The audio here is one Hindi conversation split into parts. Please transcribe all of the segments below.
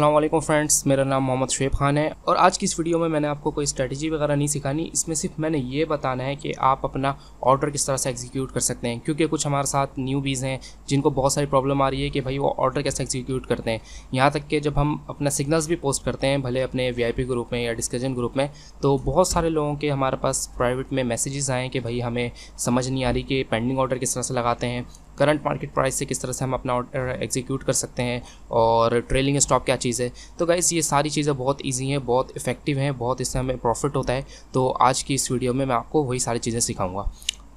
वालेकुम फ्रेंड्स मेरा नाम मोहम्मद शुएब खान है और आज की इस वीडियो में मैंने आपको कोई स्ट्रेटजी वगैरह नहीं सिखानी इसमें सिर्फ मैंने ये बताना है कि आप अपना ऑर्डर किस तरह से एग्जीक्यूट कर सकते हैं क्योंकि कुछ हमारे साथ न्यू बीज़ हैं जिनको बहुत सारी प्रॉब्लम आ रही है कि भाई वो ऑर्डर कैसे एग्जीक्यूट करते हैं यहाँ तक कि जब हम अपना सिग्नल्स भी पोस्ट करते हैं भले अपने वी ग्रुप में या डिस्कजन ग्रुप में तो बहुत सारे लोगों के हमारे पास प्राइवेट में मैसेजेस आएँ कि भाई हमें समझ नहीं आ रही कि पेंडिंग ऑर्डर किस तरह से लगाते हैं करंट मार्केट प्राइस से किस तरह से हम अपना ऑर्डर एग्जीक्यूट uh, कर सकते हैं और ट्रेलिंग स्टॉप क्या चीज़ है तो गाइस ये सारी चीज़ें बहुत ईजी हैं बहुत इफेक्टिव हैं बहुत इससे हमें प्रॉफिट होता है तो आज की इस वीडियो में मैं आपको वही सारी चीज़ें सिखाऊंगा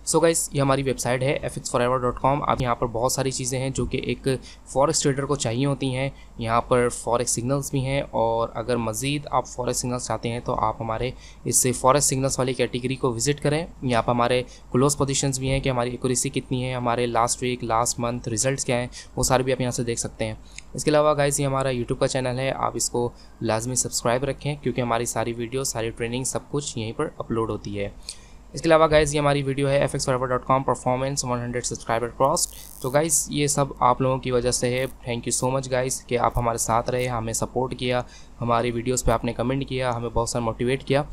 सो गाइस ये हमारी वेबसाइट है एफ एक्स आप यहाँ पर बहुत सारी चीज़ें हैं जो कि एक फॉरेक्स ट्रेडर को चाहिए होती हैं यहाँ पर फॉरेक्स सिग्नल्स भी हैं और अगर मज़ीद आप फॉरेक्स सिग्नल्स चाहते हैं तो आप हमारे इस फॉरेस्ट सिग्नल्स वाली कैटेगरी को विजिट करें यहाँ पर हमारे क्लोज पोजिशन भी हैं कि हमारी एकोरेसी कितनी है हमारे last week last month result क्या हैं वो सारे भी आप यहाँ से देख सकते हैं इसके अलावा गाइज़ ये हमारा यूट्यूब का चैनल है आप इसको लाजमी सब्सक्राइब रखें क्योंकि हमारी सारी वीडियो सारी ट्रेनिंग सब कुछ यहीं पर अपलोड होती है इसके अलावा गाइज ये हमारी वीडियो है F X dot com performance one hundred subscriber cross तो गाइज़ ये सब आप लोगों की वजह से है thank you so much guys कि आप हमारे साथ रहे हमें सपोर्ट किया हमारी वीडियोस पे आपने कमेंट किया हमें बहुत सारा मोटिवेट किया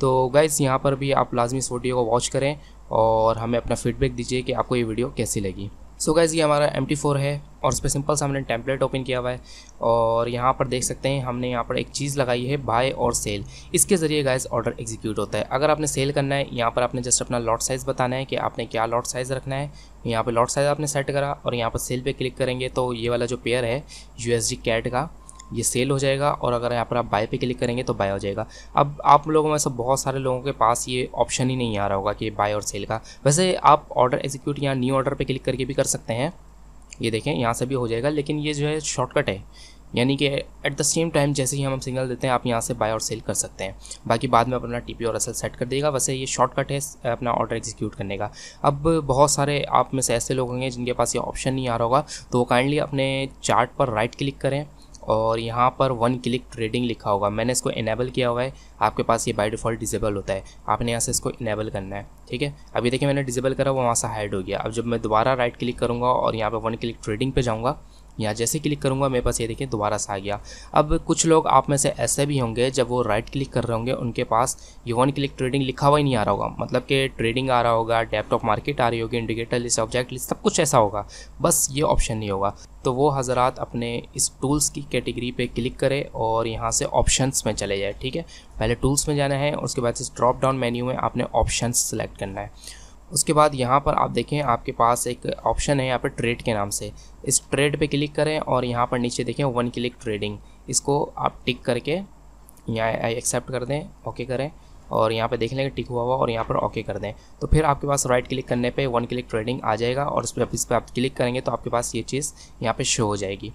तो गाइज़ यहाँ पर भी आप लाजमी इस वीडियो को वॉच करें और हमें अपना फीडबैक दीजिए कि आपको ये वीडियो कैसी लगी सो गाइज़ ये हमारा एम है और इस पर सिंपल सा हमने टेम्पलेट ओपन किया हुआ है और यहाँ पर देख सकते हैं हमने यहाँ पर एक चीज़ लगाई है बाय और सेल इसके ज़रिए गाइज ऑर्डर एग्जीक्यूट होता है अगर आपने सेल करना है यहाँ पर आपने जस्ट अपना लॉट साइज़ बताना है कि आपने क्या लॉट साइज़ रखना है यहाँ पर लॉट साइज़ आपने सेट करा और यहाँ पर सेल पर क्लिक करेंगे तो ये वाला जो पेयर है यू कैट का ये सेल हो जाएगा और अगर यहाँ पर आप बाय पे क्लिक करेंगे तो बाय हो जाएगा अब आप लोगों में से बहुत सारे लोगों के पास ये ऑप्शन ही नहीं आ रहा होगा कि बाय और सेल का वैसे आप ऑर्डर एग्जीक्यूट या न्यू ऑर्डर पर क्लिक करके भी कर सकते हैं ये देखें यहाँ से भी हो जाएगा लेकिन ये जो है शॉर्टकट है यानी कि एट द सेम टाइम जैसे ही हम सिग्नल देते हैं आप यहाँ से बाय और सेल कर सकते हैं बाकी बाद में अपना टीपी और असल सेट कर देगा वैसे ये शॉर्टकट है अपना ऑर्डर एग्जीक्यूट करने का अब बहुत सारे आप में से ऐसे लोग होंगे जिनके पास ये ऑप्शन नहीं आ रहा होगा तो वो काइंडली अपने चार्ट पर राइट क्लिक करें और यहाँ पर वन क्लिक ट्रेडिंग लिखा होगा मैंने इसको इनेबल किया हुआ है आपके पास ये बाई डिफ़ॉल्ट डिजेबल होता है आपने यहाँ से इसको इनेबल करना है ठीक है अभी देखिए मैंने डिजेबल करा वो वहाँ से हाइड हो गया अब जब मैं दोबारा राइट क्लिक करूँगा और यहाँ पर वन क्लिक ट्रेडिंग पर जाऊँगा यहाँ जैसे क्लिक करूँगा मेरे पास ये देखिए दोबारा से आ गया अब कुछ लोग आप में से ऐसे भी होंगे जब वो राइट क्लिक कर रहे होंगे उनके पास ये वन क्लिक ट्रेडिंग लिखा हुआ ही नहीं आ रहा होगा मतलब कि ट्रेडिंग आ रहा होगा डेपटॉप मार्केट आ रही होगी इंडिकेटर लिस्ट ऑब्जेक्ट लिस्ट सब कुछ ऐसा होगा बस ये ऑप्शन नहीं होगा तो वो हज़रा अपने इस टूल्स की कैटेगरी पे क्लिक करें और यहाँ से ऑप्शंस में चले जाए ठीक है पहले टूल्स में जाना है उसके बाद इस ड्रॉप डाउन मेन्यू में आपने ऑप्शंस सेलेक्ट करना है उसके बाद यहाँ पर आप देखें आपके पास एक ऑप्शन है यहाँ पर ट्रेड के नाम से इस ट्रेड पे क्लिक करें और यहाँ पर नीचे देखें वन क्लिक ट्रेडिंग इसको आप टिक करके यहाँ एक्सेप्ट कर दें ओके करें और यहाँ पे देख लेंगे टिक हुआ हुआ और यहाँ पर ओके कर दें तो फिर आपके पास राइट क्लिक करने पे वन क्लिक ट्रेडिंग आ जाएगा और उस पर इस पर आप क्लिक करेंगे तो आपके पास ये चीज़ यहाँ पे शो हो जाएगी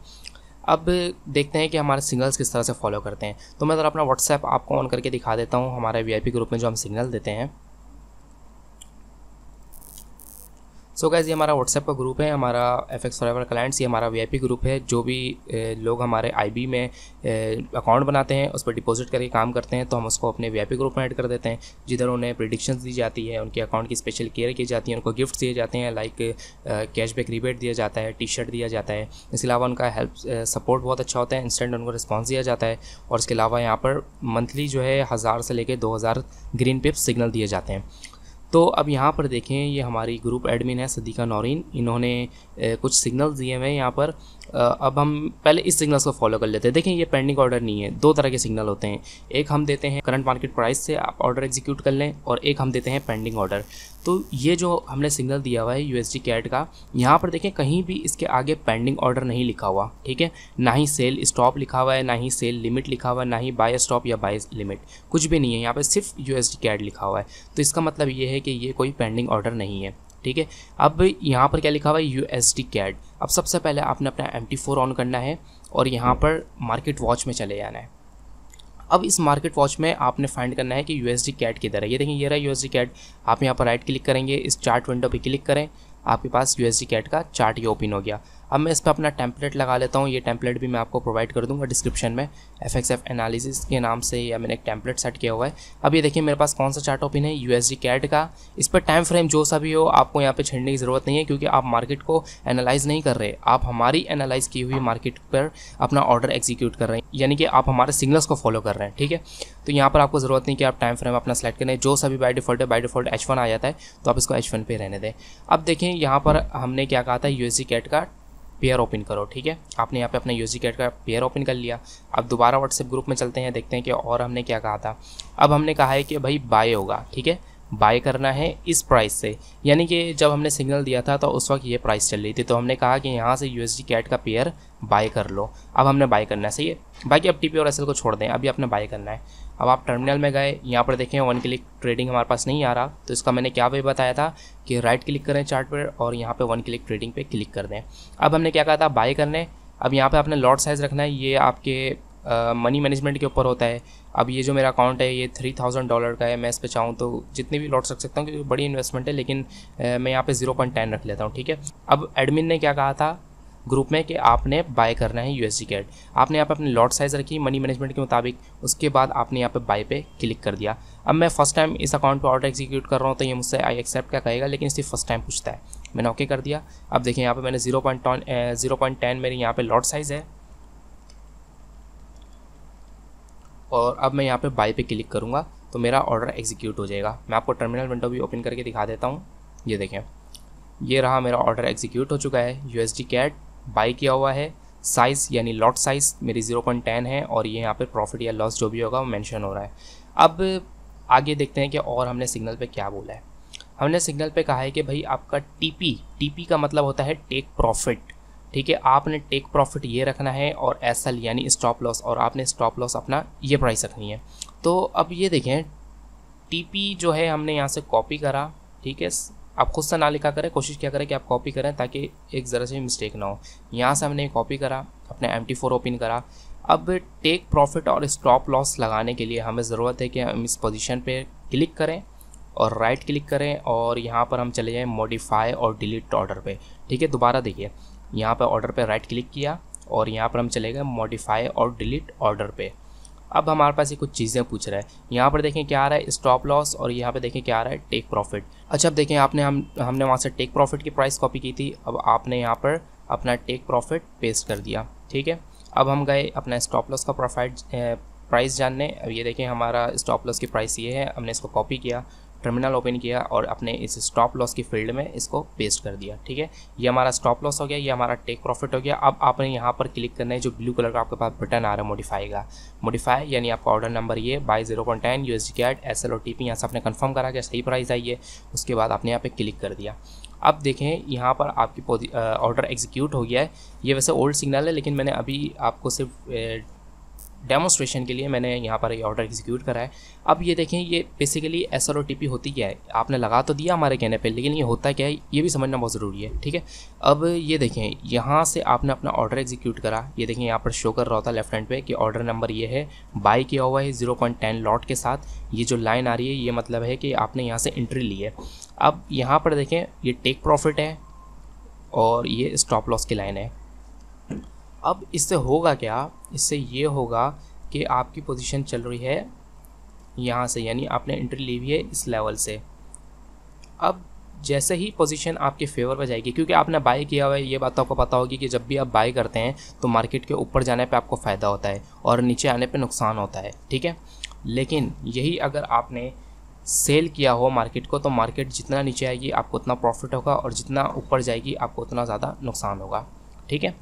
अब देखते हैं कि हमारे सिग्नल्स किस तरह से फॉलो करते हैं तो मैं ज़रा अपना व्हाट्सएप आपको ऑन करके दिखा देता हूँ हमारे वी ग्रुप में जो हम सिग्नल देते हैं सो so ये हमारा व्हाट्सएप का ग्रुप है हमारा एफ एक्स फॉरएवर क्लाइंट्स ये हमारा वीआईपी ग्रुप है जो भी लोग हमारे आईबी में अकाउंट बनाते हैं उस पर डिपॉजिट करके काम करते हैं तो हम उसको अपने वीआईपी ग्रुप में ऐड कर देते हैं जिधर उन्हें प्रिडिक्शंस दी जाती है उनके अकाउंट की स्पेशल केयर की जाती है उनको गिफ्ट दिए जाते हैं लाइक कैशबैक रिबेट दिया जाता है टी शर्ट दिया जाता है इसके अलावा उनका हेल्प सपोर्ट बहुत अच्छा होता है इंस्टेंट उनको रिस्पॉन्स दिया जाता है और इसके अलावा यहाँ पर मंथली जो है हज़ार से लेकर दो हज़ार ग्रीन पिप्स सिग्नल दिए जाते हैं तो अब यहाँ पर देखें ये हमारी ग्रुप एडमिन है सदीका नौरीन इन्होंने कुछ सिग्नल दिए हुए हैं यहाँ पर अब हम पहले इस सिग्नल्स को फॉलो कर लेते हैं देखें ये पेंडिंग ऑर्डर नहीं है दो तरह के सिग्नल होते हैं एक हम देते हैं करंट मार्केट प्राइस से आप ऑर्डर एग्जीक्यूट कर लें और एक हम देते हैं पेंडिंग ऑर्डर तो ये जो हमने सिग्नल दिया हुआ है यू एस कैट का यहाँ पर देखें कहीं भी इसके आगे पेंडिंग ऑर्डर नहीं लिखा हुआ ठीक है ना ही सेल स्टॉप लिखा हुआ है ना ही सेल लिमिट लिखा हुआ है ना ही बाय स्टॉप या बाय लिमिट कुछ भी नहीं है यहाँ पर सिर्फ यू एस कैट लिखा हुआ है तो इसका मतलब ये है कि ये कोई पेंडिंग ऑर्डर नहीं है ठीक है अब यहाँ पर क्या लिखा हुआ है यू एस डी कैड अब सबसे पहले आपने अपना एम टी फोर ऑन करना है और यहाँ पर मार्केट वॉच में चले जाना है अब इस मार्केट वॉच में आपने फाइंड करना है कि यू एस डी कैट किधर है ये देखिए ये रहा यू एस डी कैट आप यहाँ पर राइट क्लिक करेंगे इस चार्ट विंडो पर क्लिक करें आपके पास यू एस डी कैट का चार्ट ये ओपन हो गया अब मैं इस पर अपना टेम्पलेट लगा लेता हूँ ये टेम्पलेट भी मैं आपको प्रोवाइड कर दूँगा डिस्क्रिप्शन में एफ एक्स एफ एनालिसिस के नाम से या मैंने एक टेम्पलेट सेट किया हुआ है अब ये देखिए मेरे पास कौन सा चार्ट ओपन है यू एस डी कैट का इस पर टाइम फ्रेम जो सा भी हो आपको यहाँ पर छेड़ने की ज़रूरत नहीं है क्योंकि आप मार्केट को एनालाइज नहीं कर रहे आप हमारी एनालाइज की हुई मार्केट पर अपना ऑर्डर एग्जीक्यूट कर रहे हैं यानी कि आप हमारे सिग्नल्स को फॉलो कर रहे हैं ठीक है तो यहाँ पर आपको ज़रूरत नहीं कि आप टाइम फ्रेम अपना सेलेक्ट करें जो सभी बाई डिफॉल्ट है बाई डिफॉल्ट एच वन आ जाता है तो आप इसको एच वन पे रहने दें अब देखें यहाँ पर हमने क्या कहा था यू एस डी कैट का पेयर ओपन करो ठीक है आपने यहाँ पे अपना यूजी कैट का पेयर ओपन कर लिया अब दोबारा व्हाट्सएप ग्रुप में चलते हैं देखते हैं कि और हमने क्या कहा था अब हमने कहा है कि भाई बाय होगा ठीक है बाय करना है इस प्राइस से यानी कि जब हमने सिग्नल दिया था तो उस वक्त ये प्राइस चल रही थी तो हमने कहा कि यहाँ से यू कैट का पेयर बाय कर लो अब हमने बाय करना है सही है बाकी अब टी और एस को छोड़ दें अभी आपने बाय करना है अब आप टर्मिनल में गए यहाँ पर देखें वन क्लिक ट्रेडिंग हमारे पास नहीं आ रहा तो इसका मैंने क्या वे बताया था कि राइट क्लिक करें चार्ट पर और यहाँ पे वन क्लिक ट्रेडिंग पे क्लिक कर दें अब हमने क्या कहा था बाय करने अब यहाँ पे आपने लॉट साइज़ रखना है ये आपके मनी uh, मैनेजमेंट के ऊपर होता है अब ये जो मेरा अकाउंट है ये थ्री थाउजेंड डॉलर का है मैं इस पर चाहूँ तो जितने भी लॉट्स रख सकता हूँ क्योंकि बड़ी इन्वेस्टमेंट है लेकिन uh, मैं यहाँ पे ज़ीरो पॉइंट टेन रख लेता हूँ ठीक है अब एडमिन ने क्या कहा था ग्रुप में कि आपने बाय करना है यूएसडी कैट आपने यहाँ पर अपनी लॉट साइज़ रखी मनी मैनेजमेंट के मुताबिक उसके बाद आपने यहाँ पर बाय पे क्लिक कर दिया अब मैं फर्स्ट टाइम इस अकाउंट पे ऑर्डर एग्जीक्यूट कर रहा हूँ तो ये मुझसे आई एक्सेप्ट क्या कहेगा लेकिन इसे फर्स्ट टाइम पूछता है मैंने ओके कर दिया अब देखें यहाँ पर मैंने zero point zero point ten मेरी यहाँ पर लॉट साइज़ है और अब मैं यहाँ पर बाय पे क्लिक करूँगा तो मेरा ऑर्डर एग्जीक्यूट हो जाएगा मैं आपको टर्मिनल विंडो भी ओपन करके दिखा देता हूँ ये देखें ये रहा मेरा ऑर्डर एग्जीक्यूट हो चुका है U S D CAD buy किया हुआ है साइज़ यानी लॉट साइज़ मेरी 0.10 है और ये यहाँ पे प्रॉफिट या लॉस जो भी होगा वो मेंशन हो रहा है अब आगे देखते हैं कि और हमने सिग्नल पे क्या बोला है हमने सिग्नल पे कहा है कि भाई आपका टीपी टीपी का मतलब होता है टेक प्रॉफिट ठीक है आपने टेक प्रॉफिट ये रखना है और एस यानी स्टॉप लॉस और आपने स्टॉप लॉस अपना ये प्राइस रखनी है तो अब ये देखें टीपी जो है हमने यहाँ से कॉपी करा ठीक है आप खुद से ना लिखा करें कोशिश क्या करें कि आप कॉपी करें ताकि एक ज़रा से मिस्टेक ना हो यहाँ से हमने कॉपी करा अपने एम टी फोर ओपन करा अब टेक प्रॉफिट और स्टॉप लॉस लगाने के लिए हमें ज़रूरत है कि हम इस पोजीशन पे क्लिक करें और राइट क्लिक करें और यहाँ पर हम चले जाएँ मॉडिफाई और डिलीट ऑर्डर पे ठीक है दोबारा देखिए यहाँ पर ऑर्डर पे राइट क्लिक किया और यहाँ पर हम चले गए मॉडिफाई और डिलीट ऑर्डर पे अब हमारे पास ये कुछ चीज़ें पूछ रहा है यहाँ पर देखें क्या आ रहा है स्टॉप लॉस और यहाँ पर देखें क्या आ रहा है टेक प्रॉफिट अच्छा अब देखें आपने हम हमने वहाँ से टेक प्रॉफिट की प्राइस कॉपी की थी अब आपने यहाँ पर अपना टेक प्रॉफिट पेस्ट कर दिया ठीक है अब हम गए अपना स्टॉप लॉस का प्रोफाइट प्राइस जानने अब ये देखें हमारा स्टॉप लॉस की प्राइस ये है हमने इसको कॉपी किया टर्मिनल ओपन किया और अपने इस स्टॉप लॉस की फील्ड में इसको पेस्ट कर दिया ठीक है ये हमारा स्टॉप लॉस हो गया ये हमारा टेक प्रॉफिट हो गया अब आपने यहाँ पर क्लिक करना है जो ब्लू कलर का आपके पास बटन आ रहा है मोडिफाई का मोडिफाई यानी आपका ऑर्डर नंबर ये buy zero point ten U S D CAD S L O T P यहाँ से आपने कन्फर्म करा कि सही प्राइस आई है उसके बाद आपने यहाँ पे क्लिक कर दिया अब देखें यहाँ पर आपकी ऑर्डर एग्जीक्यूट हो गया है ये वैसे ओल्ड सिग्नल है लेकिन मैंने अभी आपको सिर्फ डेमोस्ट्रेशन के लिए मैंने यहाँ पर ये ऑर्डर एग्जीक्यूट करा है अब ये देखें ये बेसिकली एस आर होती क्या है आपने लगा तो दिया हमारे कहने पर लेकिन ये होता क्या है ये भी समझना बहुत ज़रूरी है ठीक है अब ये देखें यहाँ से आपने अपना ऑर्डर एग्जीक्यूट करा ये देखें यहाँ पर शो कर रहा होता लेफ्ट हैंड पे कि ऑर्डर नंबर ये है बाई किया हुआ है ज़ीरो पॉइंट टेन लॉट के साथ ये जो लाइन आ रही है ये मतलब है कि आपने यहाँ से एंट्री ली है अब यहाँ पर देखें ये टेक प्रॉफिट है और ये स्टॉप लॉस की लाइन है अब इससे होगा क्या इससे ये होगा कि आपकी पोजीशन चल रही है यहाँ से यानी आपने एंट्री ली हुई है इस लेवल से अब जैसे ही पोजीशन आपके फेवर में जाएगी क्योंकि आपने बाय किया हुआ है ये बात तो आपको पता होगी कि जब भी आप बाय करते हैं तो मार्केट के ऊपर जाने पर आपको फ़ायदा होता है और नीचे आने पर नुकसान होता है ठीक है लेकिन यही अगर आपने सेल किया हो मार्केट को तो मार्केट जितना नीचे आएगी आपको उतना प्रॉफिट होगा और जितना ऊपर जाएगी आपको उतना ज़्यादा नुकसान होगा ठीक है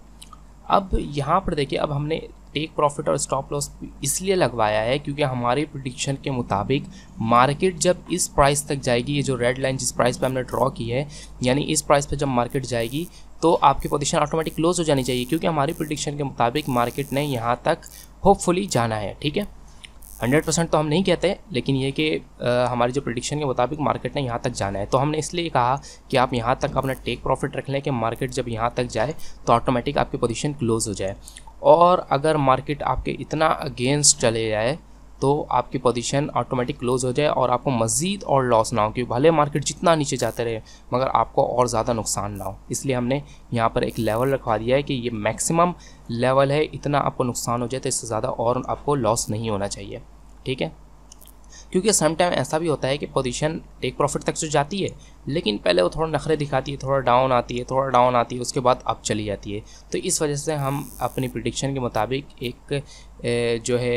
अब यहाँ पर देखिए अब हमने टेक प्रॉफिट और स्टॉप लॉस इसलिए लगवाया है क्योंकि हमारे प्रडिक्शन के मुताबिक मार्केट जब इस प्राइस तक जाएगी ये जो रेड लाइन जिस प्राइस पे हमने ड्रॉ की है यानी इस प्राइस पे जब मार्केट जाएगी तो आपकी पोजीशन ऑटोमेटिक क्लोज हो जानी चाहिए क्योंकि हमारी प्रडिक्शन के मुताबिक मार्केट ने यहाँ तक होपफुली जाना है ठीक है हंड्रेड परसेंट तो हम नहीं कहते लेकिन ये कि हमारी जो प्रडिक्शन के मुताबिक मार्केट ने यहाँ तक जाना है तो हमने इसलिए कहा कि आप यहाँ तक अपना टेक प्रॉफिट रख लें कि मार्केट जब यहाँ तक जाए तो ऑटोमेटिक आपकी पोजिशन क्लोज़ हो जाए और अगर मार्केट आपके इतना अगेंस्ट चले जाए तो आपकी पोजीशन ऑटोमेटिक क्लोज हो जाए और आपको मज़ीद और लॉस ना हो क्योंकि भले मार्केट जितना नीचे जाते रहे मगर आपको और ज़्यादा नुकसान ना हो इसलिए हमने यहाँ पर एक लेवल रखवा दिया है कि ये मैक्सिमम लेवल है इतना आपको नुकसान हो जाए तो इससे ज़्यादा और आपको लॉस नहीं होना चाहिए ठीक है क्योंकि समटाइम ऐसा भी होता है कि पोजीशन टेक प्रॉफिट तक तो जाती है लेकिन पहले वो थोड़ा नखरे दिखाती है थोड़ा डाउन आती है थोड़ा डाउन आती है उसके बाद अप चली जाती है तो इस वजह से हम अपनी प्रिडिक्शन के मुताबिक एक जो है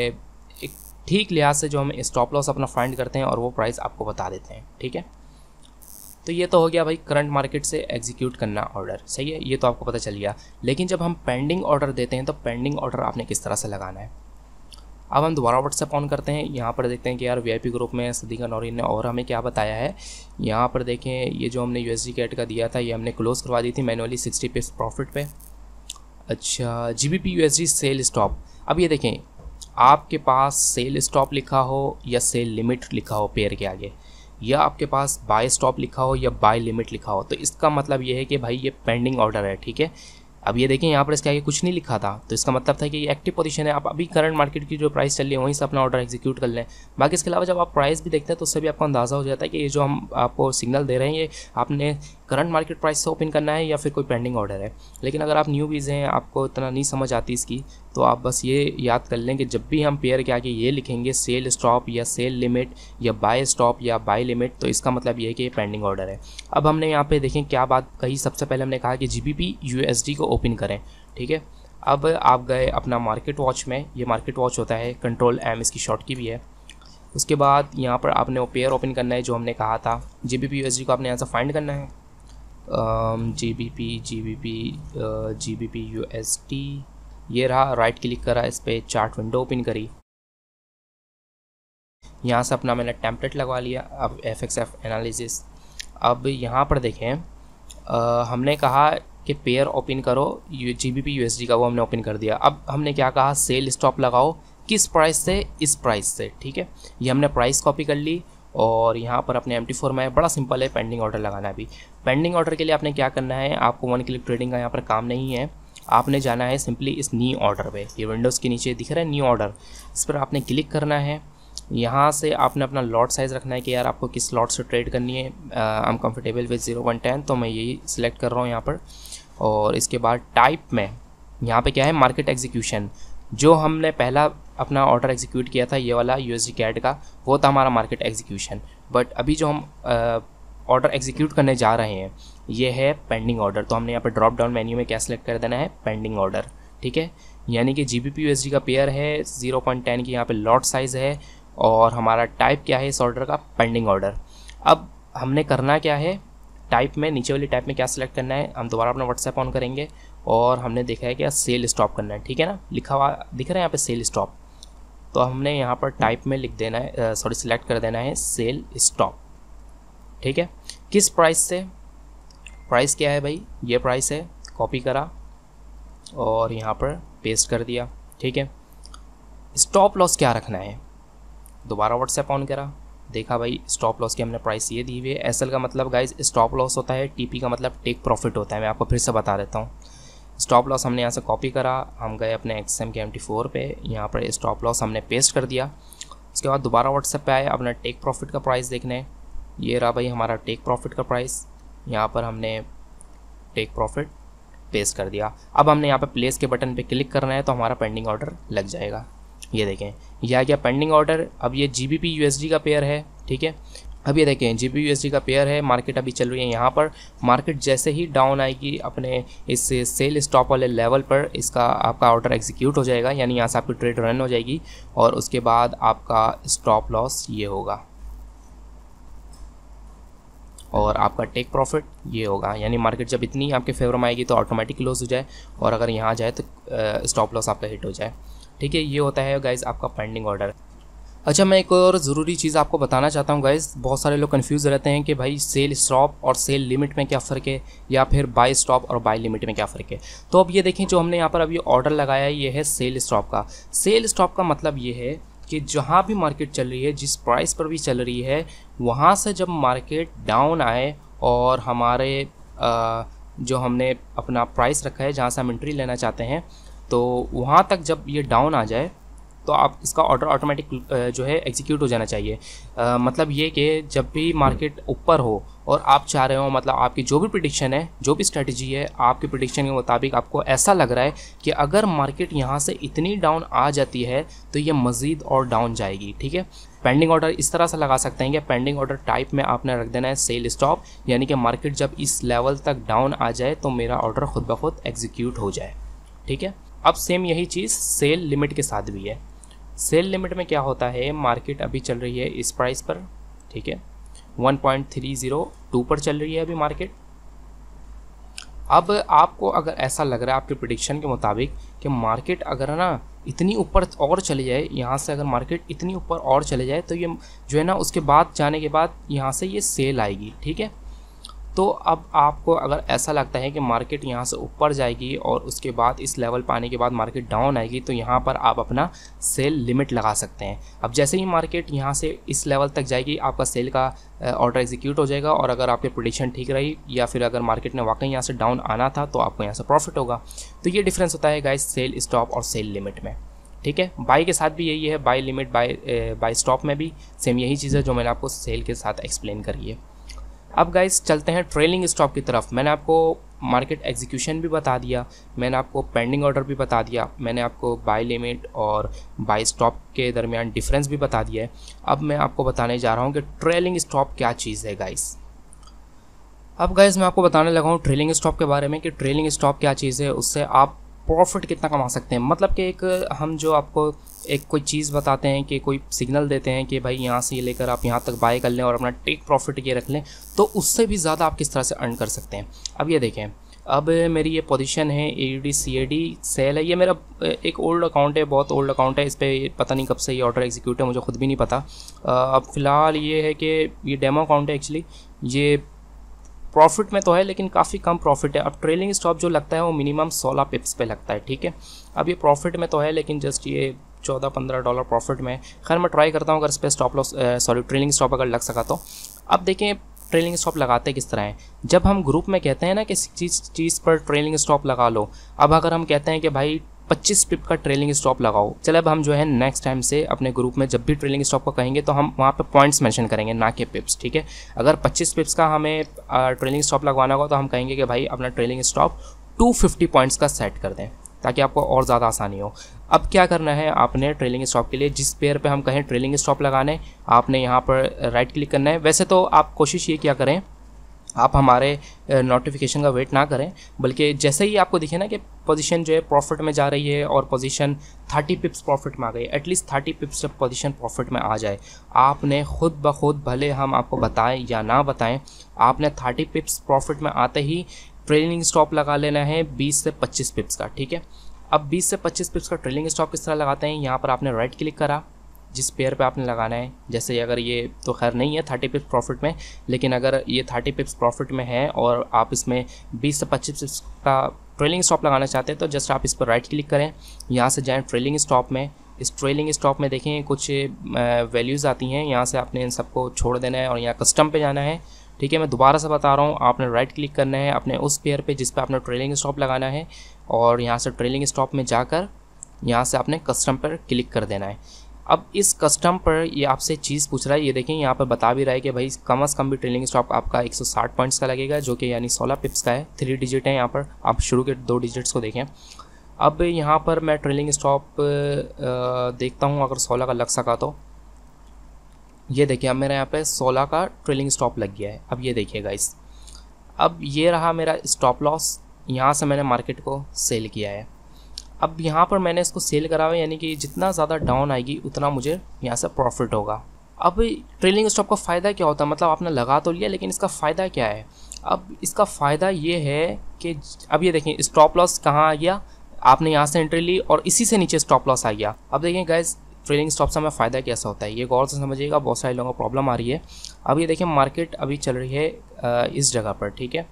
ठीक लिहाज से जो हम स्टॉप लॉस अपना फाइंड करते हैं और वो प्राइस आपको बता देते हैं ठीक है तो ये तो हो गया भाई करंट मार्केट से एग्जीक्यूट करना ऑर्डर सही है ये तो आपको पता चल गया लेकिन जब हम पेंडिंग ऑर्डर देते हैं तो पेंडिंग ऑर्डर आपने किस तरह से लगाना है अब हम दोबारा व्हाट्सएप ऑन करते हैं यहाँ पर देखते हैं कि यार वीआईपी ग्रुप में सदीका नौरीन ने और हमें क्या बताया है यहाँ पर देखें ये जो हमने यूएसडी कैट का दिया था ये हमने क्लोज़ करवा दी थी मैनुअली सिक्सटी पे प्रॉफिट पे अच्छा G B P sell stop अब ये देखें आपके पास सेल स्टॉप लिखा हो या सेल लिमिट लिखा हो पेयर के आगे या आपके पास बाय स्टॉप लिखा हो या बाय लिमिट लिखा हो तो इसका मतलब ये है कि भाई ये पेंडिंग ऑर्डर है ठीक है अब ये देखें यहाँ पर इसके आगे कुछ नहीं लिखा था तो इसका मतलब था कि ये एक्टिव पोजीशन है आप अभी करंट मार्केट की जो प्राइस चल रही है वहीं से अपना ऑर्डर एग्जीक्यूट कर लें बाकी इसके अलावा जब आप प्राइस भी देखते हैं तो उससे भी आपको अंदाज़ा हो जाता है कि ये जो हम आपको सिग्नल दे रहे हैं ये आपने करंट मार्केट प्राइस से ओपन करना है या फिर कोई पेंडिंग ऑर्डर है लेकिन अगर आप न्यू वीज़ हैं आपको इतना नहीं समझ आती इसकी तो आप बस ये याद कर लें कि जब भी हम पेयर के आगे ये लिखेंगे सेल स्टॉप या सेल लिमिट या बाय स्टॉप या बाय लिमिट तो इसका मतलब ये है कि ये पेंडिंग ऑर्डर है अब हमने यहाँ पर देखें क्या बात कही सबसे पहले हमने कहा कि G B P U S D को ओपन करें ठीक है अब आप गए अपना मार्केट वॉच में ये मार्केट वॉच होता है कंट्रोल एम इसकी शॉर्ट की भी है उसके बाद यहाँ पर आपने पेयर ओपन करना है जो हमने कहा था G B P U S D को आपने यहाँ से फाइंड करना है G G B B P P G B P U S T ये रहा राइट क्लिक करा इस पर चार्ट विंडो ओपन करी यहाँ से अपना मैंने टेम्पलेट लगवा लिया अब एफ एक्स एफ एनालिसिस अब यहाँ पर देखें आ, uh, हमने कहा कि पेयर ओपन करो U G B P U S D का वो हमने ओपन कर दिया अब हमने क्या कहा सेल स्टॉप लगाओ किस प्राइस से इस प्राइस से ठीक है ये हमने प्राइस कॉपी कर ली और यहाँ पर अपने एम टी फोर में है बड़ा सिंपल है पेंडिंग ऑर्डर लगाना भी पेंडिंग ऑर्डर के लिए आपने क्या करना है आपको वन क्लिक ट्रेडिंग का यहाँ पर काम नहीं है आपने जाना है सिंपली इस न्यू ऑर्डर पे ये विंडोज़ के नीचे दिख रहा है न्यू ऑर्डर इस पर आपने क्लिक करना है यहाँ से आपने अपना लॉट साइज़ रखना है कि यार आपको किस लॉट से ट्रेड करनी है I am comfortable with zero one ten तो मैं यही सिलेक्ट कर रहा हूँ यहाँ पर और इसके बाद टाइप में यहाँ पे क्या है मार्केट एग्जीक्यूशन जो हमने पहला अपना ऑर्डर एग्जीक्यूट किया था ये वाला यू एस का वो था हमारा मार्केट एग्जीक्यूशन बट अभी जो हम ऑर्डर एग्जीक्यूट करने जा रहे हैं ये है पेंडिंग ऑर्डर तो हमने यहाँ पर ड्रॉप डाउन मेन्यू में क्या सेलेक्ट कर देना है पेंडिंग ऑर्डर ठीक है यानी कि जी बी पी यू का पेयर है ज़ीरो पॉइंट टेन की यहाँ पर लॉट साइज़ है और हमारा टाइप क्या है इस ऑर्डर का पेंडिंग ऑर्डर अब हमने करना क्या है टाइप में नीचे वाली टाइप में क्या सिलेक्ट करना है हम दोबारा अपना व्हाट्सएप ऑन करेंगे और हमने देखा है कि सेल स्टॉप करना है ठीक है ना लिखा हुआ दिख रहा है यहाँ पे सेल स्टॉप तो हमने यहाँ पर टाइप में लिख देना है सॉरी सिलेक्ट कर देना है सेल स्टॉप ठीक है किस प्राइस से प्राइस क्या है भाई ये प्राइस है कॉपी करा और यहाँ पर पेस्ट कर दिया ठीक है स्टॉप लॉस क्या रखना है दोबारा व्हाट्सएप ऑन करा देखा भाई स्टॉप लॉस की हमने प्राइस ये दी हुई है एस का मतलब गाइज स्टॉप लॉस होता है टीपी का मतलब टेक प्रॉफिट होता है मैं आपको फिर से बता देता हूँ स्टॉप लॉस हमने यहाँ से कॉपी करा हम गए अपने एक्स एम के एम टी फोर पर यहाँ पर स्टॉप लॉस हमने पेस्ट कर दिया उसके बाद दोबारा व्हाट्सएप पे आए अपना टेक प्रॉफिट का प्राइस देखने ये रहा भाई हमारा टेक प्रॉफिट का प्राइस यहाँ पर हमने टेक प्रॉफिट पेस्ट कर दिया अब हमने यहाँ पर प्लेस के बटन पे क्लिक करना है तो हमारा पेंडिंग ऑर्डर लग जाएगा ये देखें यह आ गया पेंडिंग ऑर्डर अब ये G B P U S D का पेयर है ठीक है अब ये देखें जी पी यू का पेयर है मार्केट अभी चल रही है यहाँ पर मार्केट जैसे ही डाउन आएगी अपने इस सेल स्टॉप वाले लेवल पर इसका आपका ऑर्डर एग्जीक्यूट हो जाएगा यानी यहाँ से आपकी ट्रेड रन हो जाएगी और उसके बाद आपका स्टॉप लॉस ये होगा और आपका टेक प्रॉफिट ये होगा यानी मार्केट जब इतनी आपके फेवर में आएगी तो ऑटोमेटिक लॉस हो जाए और अगर यहाँ जाए तो स्टॉप लॉस आपका हिट हो जाए ठीक है ये होता है गाइज आपका पेंडिंग ऑर्डर अच्छा मैं एक और ज़रूरी चीज़ आपको बताना चाहता हूँ गाइज बहुत सारे लोग कन्फ्यूज़ रहते हैं कि भाई सेल स्टॉप और सेल लिमिट में क्या फ़र्क है या फिर बाय स्टॉप और बाय लिमिट में क्या फ़र्क है तो अब ये देखें जो हमने यहाँ पर अभी ऑर्डर लगाया है ये है सेल स्टॉप का सेल स्टॉप का मतलब ये है कि जहाँ भी मार्केट चल रही है जिस प्राइस पर भी चल रही है वहाँ से जब मार्केट डाउन आए और हमारे आ, जो हमने अपना प्राइस रखा है जहाँ से हम एंट्री लेना चाहते हैं तो वहाँ तक जब ये डाउन आ जाए तो आप इसका ऑर्डर ऑटोमेटिक जो है एग्जीक्यूट हो जाना चाहिए आ, मतलब ये कि जब भी मार्केट ऊपर हो और आप चाह रहे हो मतलब आपकी जो भी प्रडिक्शन है जो भी स्ट्रेटजी है आपकी प्रिडिक्शन के मुताबिक आपको ऐसा लग रहा है कि अगर मार्केट यहाँ से इतनी डाउन आ जाती है तो ये मज़ीद और डाउन जाएगी ठीक है पेंडिंग ऑर्डर इस तरह से लगा सकते हैं कि पेंडिंग ऑर्डर टाइप में आपने रख देना है सेल स्टॉप यानी कि मार्केट जब इस लेवल तक डाउन आ जाए तो मेरा ऑर्डर खुद ब खुद एग्जीक्यूट हो जाए ठीक है अब सेम यही चीज़ सेल लिमिट के साथ भी है सेल लिमिट में क्या होता है मार्केट अभी चल रही है इस प्राइस पर ठीक है 1.302 पर चल रही है अभी मार्केट अब आपको अगर ऐसा लग रहा है आपके प्रडिक्शन के मुताबिक कि मार्केट अगर ना इतनी ऊपर और चले जाए यहाँ से अगर मार्केट इतनी ऊपर और चले जाए तो ये जो है ना उसके बाद जाने के बाद यहाँ से ये सेल आएगी ठीक है तो अब आपको अगर ऐसा लगता है कि मार्केट यहाँ से ऊपर जाएगी और उसके बाद इस लेवल पाने के बाद मार्केट डाउन आएगी तो यहाँ पर आप अपना सेल लिमिट लगा सकते हैं अब जैसे ही मार्केट यहाँ से इस लेवल तक जाएगी आपका सेल का ऑर्डर एग्जीक्यूट हो जाएगा और अगर आपकी प्रोडिक्शन ठीक रही या फिर अगर मार्केट ने वाकई यहाँ से डाउन आना था तो आपको यहाँ से प्रॉफिट होगा तो ये डिफरेंस होता है गाइस सेल स्टॉप और सेल लिमिट में ठीक है बाई के साथ भी यही है buy limit buy buy stop में भी सेम यही चीज़ है जो मैंने आपको सेल के साथ एक्सप्लेन करी है अब गाइस चलते हैं ट्रेलिंग स्टॉप की तरफ मैंने आपको मार्केट एग्जीक्यूशन भी बता दिया मैंने आपको पेंडिंग ऑर्डर भी बता दिया मैंने आपको बाय लिमिट और बाय स्टॉप के दरमियान डिफरेंस भी बता दिया है अब मैं आपको बताने जा रहा हूँ कि ट्रेलिंग स्टॉप क्या चीज़ है गाइस अब गाइस मैं आपको बताने लगा हूँ ट्रेलिंग स्टॉप के बारे में कि ट्रेलिंग स्टॉप क्या चीज़ है उससे आप प्रॉफिट कितना कमा सकते हैं मतलब कि एक हम जो आपको एक कोई चीज़ बताते हैं कि कोई सिग्नल देते हैं कि भाई यहाँ से ये लेकर आप यहाँ तक बाय कर लें और अपना टेक प्रॉफिट ये रख लें तो उससे भी ज़्यादा आप किस तरह से अर्न कर सकते हैं अब ये देखें अब मेरी ये पोजीशन है A D C A D sell है ये मेरा एक ओल्ड अकाउंट है बहुत ओल्ड अकाउंट है इस पर पता नहीं कब से ये ऑर्डर एग्जीक्यूट है मुझे खुद भी नहीं पता अब फ़िलहाल ये है कि ये डेमो अकाउंट है एक्चुअली ये प्रॉफिट में तो है लेकिन काफ़ी कम प्रॉफिट है अब ट्रेलिंग स्टॉप जो लगता है वो मिनिमम सोलह पिप्स पे लगता है ठीक है अब ये प्रॉफिट में तो है लेकिन जस्ट ये चौदह पंद्रह डॉलर प्रॉफिट में खैर मैं ट्राई करता हूँ अगर इस पर stop loss sorry trailing stop अगर लग सका तो अब देखें ट्रेलिंग स्टॉप लगाते किस तरह हैं जब हम ग्रुप में कहते हैं ना कि चीज़ चीज़ पर ट्रेलिंग स्टॉप लगा लो अब अगर हम कहते हैं कि भाई पच्चीस पिप का ट्रेलिंग स्टॉप लगाओ चल अब हम जो है नेक्स्ट टाइम से अपने ग्रुप में जब भी ट्रेलिंग स्टॉप का कहेंगे तो हम वहाँ पे पॉइंट्स मेंशन करेंगे ना कि पिप्स ठीक है अगर 25 पिप्स का हमें ट्रेलिंग स्टॉप लगवाना होगा तो हम कहेंगे कि भाई अपना ट्रेलिंग स्टॉप 250 पॉइंट्स का सेट कर दें ताकि आपको और ज़्यादा आसानी हो अब क्या करना है आपने ट्रेलिंग स्टॉप के लिए जिस पेयर पे हम कहें ट्रेलिंग स्टॉप लगाने आपने यहाँ पर राइट क्लिक करना है वैसे तो आप कोशिश ये क्या करें आप हमारे नोटिफिकेशन का वेट ना करें बल्कि जैसे ही आपको दिखे ना कि पोजीशन जो है प्रॉफिट में जा रही है और पोजीशन 30 पिप्स प्रॉफिट में आ गई एटलीस्ट 30 पिप्स जब पोजीशन प्रॉफिट में आ जाए आपने खुद ब खुद भले हम आपको बताएं या ना बताएं आपने 30 पिप्स प्रॉफिट में आते ही ट्रेलिंग स्टॉप लगा लेना है बीस से पच्चीस पिप्स का ठीक है अब बीस से पच्चीस पिप्स का ट्रेलिंग स्टॉप किस तरह लगाते हैं यहाँ पर आपने राइट क्लिक करा जिस पेयर पे आपने लगाना है जैसे अगर ये तो खैर नहीं है थर्टी पिप्स प्रॉफिट में लेकिन अगर ये थर्टी पिप्स प्रॉफिट में है और आप इसमें बीस से पच्चीस पिप्स का ट्रेलिंग स्टॉप लगाना चाहते हैं तो जस्ट आप इस पर राइट क्लिक करें यहाँ से जाएँ ट्रेलिंग स्टॉप में इस ट्रेलिंग स्टॉप में देखें कुछ वैल्यूज़ आती हैं यहाँ से आपने इन सबको छोड़ देना है और यहाँ कस्टम पर जाना है ठीक है मैं दोबारा से बता रहा हूँ आपने राइट क्लिक करना है अपने उस पेयर पे जिस पे आपने ट्रेलिंग स्टॉप लगाना है और यहाँ से ट्रेलिंग स्टॉप में जाकर यहाँ से आपने कस्टम पर क्लिक कर देना है अब इस कस्टम पर ये आपसे चीज़ पूछ रहा है ये देखें यहाँ पर बता भी रहा है कि भाई कम अज़ कम भी ट्रेलिंग स्टॉप आपका 160 पॉइंट्स का लगेगा जो कि यानी 16 पिप्स का है थ्री डिजिट है यहाँ पर आप शुरू के दो डिजिट्स को देखें अब यहाँ पर मैं ट्रेलिंग स्टॉप देखता हूँ अगर सोलह का लग सका तो ये देखिए अब मेरा यहाँ पर सोलह का ट्रेलिंग स्टॉप लग गया है अब ये देखिएगा इस अब ये रहा मेरा स्टॉप लॉस यहाँ से मैंने मार्केट को सेल किया है अब यहाँ पर मैंने इसको सेल करा हुआ यानी कि जितना ज़्यादा डाउन आएगी उतना मुझे यहाँ से प्रॉफिट होगा अब ट्रेलिंग स्टॉप का फ़ायदा क्या होता है मतलब आपने लगा तो लिया लेकिन इसका फ़ायदा क्या है अब इसका फ़ायदा ये है कि अब ये देखें स्टॉप लॉस कहाँ आ गया आपने यहाँ से एंट्री ली और इसी से नीचे स्टॉप लॉस आ गया अब देखें गैस ट्रेलिंग स्टॉप से हमें फ़ायदा कैसा होता है ये गौर से समझिएगा बहुत सारे लोगों को प्रॉब्लम आ रही है अब ये देखें मार्केट अभी चल रही है इस जगह पर ठीक है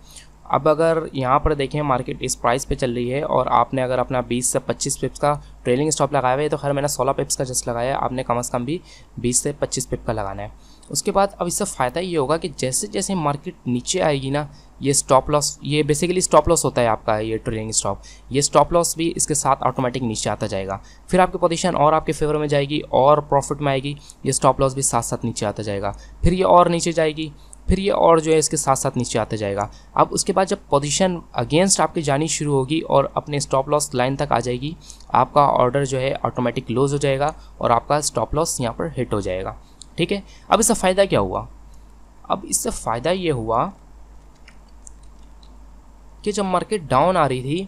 अब अगर यहाँ पर देखें मार्केट इस प्राइस पे चल रही है और आपने अगर अपना 20 से 25 पिप्स का ट्रेलिंग स्टॉप लगाया हुआ है तो खैर मैंने 16 पिप्स का जस्ट लगाया है आपने कम से कम भी 20 से 25 पिप का लगाना है उसके बाद अब इससे फ़ायदा ये होगा कि जैसे जैसे मार्केट नीचे आएगी ना ये स्टॉप लॉस ये बेसिकली स्टॉप लॉस होता है आपका ये ट्रेलिंग स्टॉप ये स्टॉप लॉस भी इसके साथ ऑटोमेटिक नीचे आता जाएगा फिर आपकी पोजीशन और आपके फेवर में जाएगी और प्रॉफिट में आएगी ये स्टॉप लॉस भी साथ साथ नीचे आता जाएगा फिर ये और नीचे जाएगी फिर ये और जो है इसके साथ साथ नीचे आते जाएगा अब उसके बाद जब पोजीशन अगेंस्ट आपकी जानी शुरू होगी और अपने स्टॉप लॉस लाइन तक आ जाएगी आपका ऑर्डर जो है ऑटोमेटिक क्लोज हो जाएगा और आपका स्टॉप लॉस यहाँ पर हिट हो जाएगा ठीक है अब इससे फ़ायदा क्या हुआ अब इससे फ़ायदा ये हुआ कि जब मार्केट डाउन आ रही थी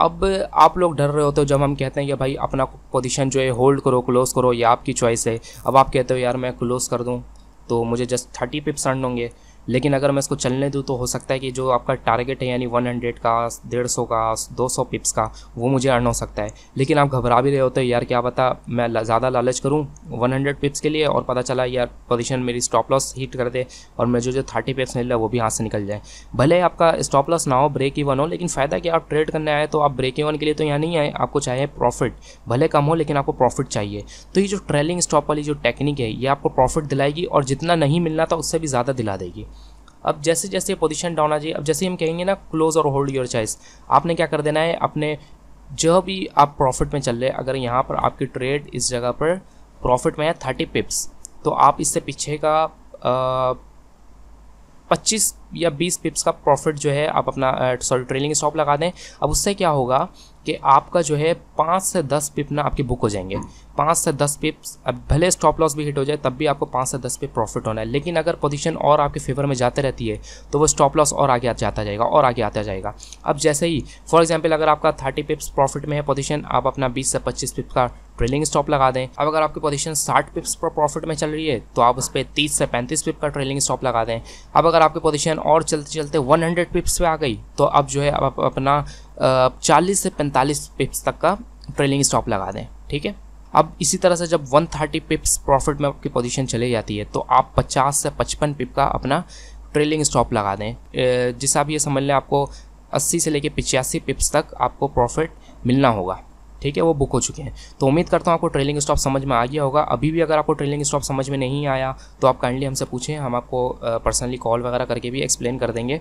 अब आप लोग डर रहे होते हो जब हम कहते हैं कि भाई अपना पोजीशन जो है होल्ड करो क्लोज़ करो या आपकी चॉइस है अब आप कहते हो यार मैं क्लोज़ कर दूँ तो मुझे जस्ट थर्टी पिप्स अर्न होंगे लेकिन अगर मैं इसको चलने दूँ तो हो सकता है कि जो आपका टारगेट है यानी 100 का 150 का 200 पिप्स का वो मुझे अर्न हो सकता है लेकिन आप घबरा भी रहे होते हैं यार क्या पता मैं ज़्यादा लालच करूँ 100 पिप्स के लिए और पता चला यार पोजीशन मेरी स्टॉप लॉस हीट कर दे और मैं जो जो थर्टी पिप्स मिल रहा है वो भी हाथ से निकल जाए भले आपका स्टॉप लॉस ना हो ब्रेक इवन हो लेकिन फ़ायदा कि आप ट्रेड करने आए तो आप ब्रेक इवन के लिए तो यहाँ नहीं आए आपको चाहिए प्रॉफिट भले कम हो लेकिन आपको प्रॉफिट चाहिए तो ये जो ट्रेलिंग स्टॉप वाली जो टेक्निक है ये आपको प्रॉफिट दिलाएगी और जितना नहीं मिलना था उससे भी ज़्यादा दिला देगी अब जैसे जैसे पोजीशन डाउन आ जाए अब जैसे हम कहेंगे ना क्लोज और होल्ड योर चॉइस आपने क्या कर देना है अपने जो भी आप प्रॉफिट में चल रहे अगर यहाँ पर आपकी ट्रेड इस जगह पर प्रॉफिट में है थर्टी पिप्स तो आप इससे पीछे का आ, 25 या 20 पिप्स का प्रॉफिट जो है आप अपना सॉरी ट्रेलिंग स्टॉप लगा दें अब उससे क्या होगा कि आपका जो है पाँच से दस पिप ना आपकी बुक हो जाएंगे पाँच से दस पिप्स अब भले स्टॉप लॉस भी हिट हो जाए तब भी आपको पाँच से दस पे प्रॉफिट होना है लेकिन अगर पोजीशन और आपके फेवर में जाते रहती है तो वो स्टॉप लॉस और आगे जाता जाएगा और आगे आता जाएगा अब जैसे ही फॉर एग्जाम्पल अगर आपका थर्टी पिप्स प्रॉफिट में है पोजिशन आप अपना बीस से पच्चीस पिप का ट्रेलिंग स्टॉप लगा दें अब अगर आपकी पोजीशन 60 पिप्स पर प्रॉफिट में चल रही है तो आप उस पर तीस से 35 पिप का ट्रेलिंग स्टॉप लगा दें अब अगर आपकी पोजीशन और चलते चलते 100 पिप्स पे आ गई तो अब जो है आप अपना चालीस से पैंतालीस पिप्स तक का ट्रेलिंग स्टॉप लगा दें ठीक है अब इसी तरह से जब 130 पिप्स प्रॉफिट में आपकी पोजीशन चली जाती है तो आप 50 से 55 पिप का अपना ट्रेलिंग स्टॉप लगा दें जिस आप ये समझ लें आपको 80 से लेकर पिचासी पिप्स तक आपको प्रॉफिट मिलना होगा ठीक है वो बुक हो चुके हैं तो उम्मीद करता हूँ आपको ट्रेलिंग स्टॉप समझ में आ गया होगा अभी भी अगर आपको ट्रेलिंग स्टॉप समझ में नहीं आया तो आप काइंडली हमसे पूछें हम आपको पर्सनली कॉल वगैरह करके भी एक्सप्लेन कर देंगे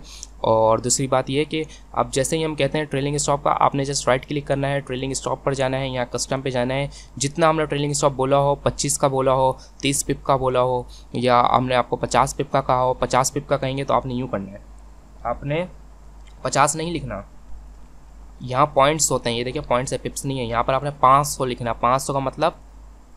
और दूसरी बात यह कि अब जैसे ही हम कहते हैं ट्रेलिंग स्टॉप का आपने जस्ट राइट क्लिक करना है ट्रेलिंग स्टॉप पर जाना है या कस्टम पर जाना है जितना हमने ट्रेलिंग स्टॉप बोला हो पच्चीस का बोला हो तीस पिप का बोला हो या हमने आपको पचास पिप का कहा हो पचास पिप का कहेंगे तो आपने यूँ करना है आपने पचास नहीं लिखना यहाँ पॉइंट्स होते हैं ये देखिए पॉइंट्स है पिप्स नहीं है यहाँ पर आपने 500 सौ लिखना पाँच सौ का मतलब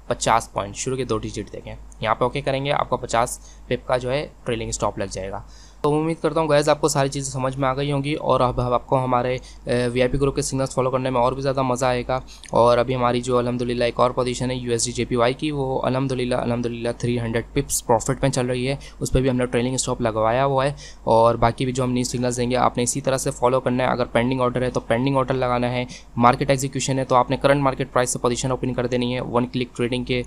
पचास पॉइंट शुरू के दो डिजिट देखें यहाँ पे ओके करेंगे आपका पचास पिप का जो है ट्रेलिंग स्टॉप लग जाएगा तो उम्मीद करता हूँ गैज़ आपको सारी चीज़ें समझ में आ गई होंगी और अब आपको हमारे वीआईपी ग्रुप के सिग्नल्स फॉलो करने में और भी ज़्यादा मज़ा आएगा और अभी हमारी जो अलहमदिल्ला एक और पोजीशन है यूएसडी जेपीवाई की वो अलहमदिल्ला अलहमदिल्ला 300 पिप्स प्रॉफिट में चल रही है उस पर भी हमने ट्रेलिंग स्टॉप लगवाया हुआ है और बाकी भी जो हम न्यूज़ सिग्नल्स देंगे आपने इसी तरह से फॉलो करना है अगर पेंडिंग ऑर्डर है तो पेंडिंग ऑर्डर लगाना है मार्केट एग्जीक्यूशन है तो आपने करंट मार्केट प्राइस से पोजीशन ओपन कर देनी है वन क्लिक ट्रेडिंग के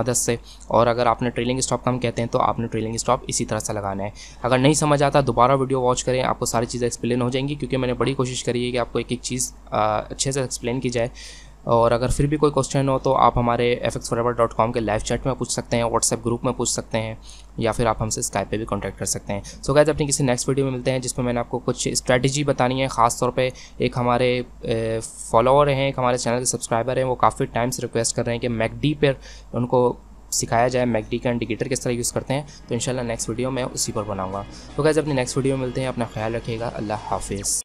मदद से और अगर आपने ट्रेलिंग स्टॉप का हम कहते हैं तो आपने ट्रेलिंग स्टॉप इसी तरह से लगाना है अगर नहीं समझ आता दोबारा वीडियो वॉच करें आपको सारी चीज़ें एक्सप्लेन हो जाएंगी क्योंकि मैंने बड़ी कोशिश करी है कि आपको एक एक चीज़ अच्छे से एक्सप्लेन की जाए और अगर फिर भी कोई क्वेश्चन हो तो आप हमारे एफ एक्स डॉट कॉम के लाइव चैट में पूछ सकते हैं व्हाट्सएप ग्रुप में पूछ सकते हैं या फिर आप हमसे स्काइप पे भी कांटेक्ट कर सकते हैं सो so गैज अपनी किसी नेक्स्ट वीडियो में मिलते हैं जिसमें मैंने आपको कुछ स्ट्रैटेजी बतानी है ख़ास तौर पे एक हमारे फॉलोअर हैं एक हमारे चैनल के सब्सक्राइबर हैं वो काफ़ी टाइम से रिक्वेस्ट कर रहे हैं कि मैकडी पर उनको सिखाया जाए मैगडी का इंडिकेटर किस तरह यूज़ करते हैं तो इंशाल्लाह नेक्स्ट वीडियो मैं उसी पर बनाऊंगा तो कैसे अपनी नेक्स्ट वीडियो मिलते हैं अपना ख्याल रखिएगा अल्लाह हाफिज़